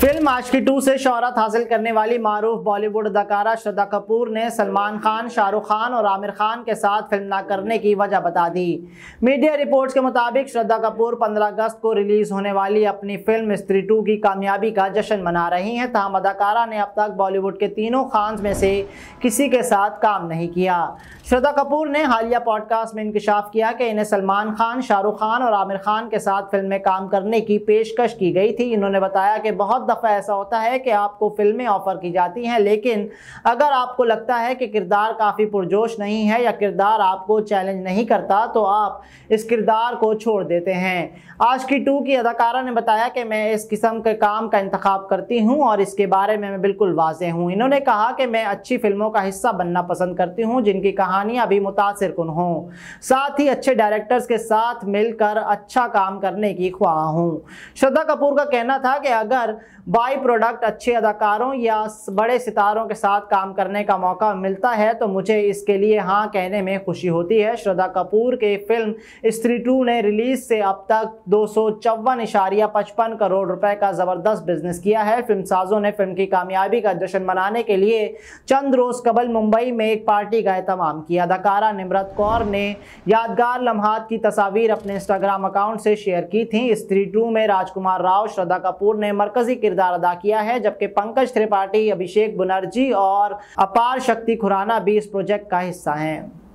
film Aashiqui to से शहरत हासिल करने वाली मरूफ बॉलीवुड अदाकारा श्रद्धा कपूर ने सलमान खान शाहरुख खान और आमिर खान के साथ फिल्म ना करने की वजह बता दी मीडिया रिपोर्ट्स के मुताबिक श्रद्धा कपूर 15 अगस्त को रिलीज होने वाली अपनी फिल्म स्त्री टू की कामयाबी का जश्न मना रही हैं तहम अदाकारा ने अब तक बॉलीवुड के तीनों खान में से किसी के साथ काम नहीं किया श्रद्धा कपूर ने हालिया पॉडकास्ट में इंकशाफ किया कि इन्हें सलमान खान शाहरुख खान और आमिर खान के साथ फिल्म में काम करने की पेशकश की गई थी इन्होंने बताया कि बहुत दफ़ा ऐसा होता है कि आपको फिल्में ऑफ़र की जाती हैं लेकिन अगर आपको लगता है कि किरदार काफ़ी पुरजोश नहीं है या किरदार आपको चैलेंज नहीं करता तो आप इस किरदार को छोड़ देते हैं आज की टू की अदाकारा ने बताया कि मैं इस किस्म के काम का इंतखा करती हूँ और इसके बारे में मैं बिल्कुल वाजह हूँ इन्होंने कहा कि मैं अच्छी फिल्मों का हिस्सा बनना पसंद करती हूँ जिनकी कहानियाँ भी मुतासर कन हों साथ ही अच्छे डायरेक्टर्स के साथ मिलकर अच्छा काम करने की ख्वाह हूँ श्रद्धा कपूर का कहना था कि अगर बाई प्रोडक्ट अच्छे अदाकारों या बड़े सितारों के साथ काम करने का मौका मिलता है तो मुझे इसके लिए हाँ कहने में खुशी होती है श्रद्धा कपूर के फिल्म स्त्री टू ने रिलीज से अब तक दो करोड़ रुपए का ज़बरदस्त बिजनेस किया है फिल्म साजों ने फिल्म की कामयाबी का जश्न मनाने के लिए चंद रोज़ कबल मुंबई में एक पार्टी का अहतमाम किया अदाकारा निमरत कौर ने यादगार लम्हात की तस्वीर अपने इंस्टाग्राम अकाउंट से शेयर की थी स्त्री टू में राजकुमार राव श्रद्धा कपूर ने मरकजी किरदार किरदार अदा किया है जबकि पंकज त्रिपाठी अभिषेक बनर्जी और अपार शक्ति खुराना भी इस प्रोजेक्ट का हिस्सा हैं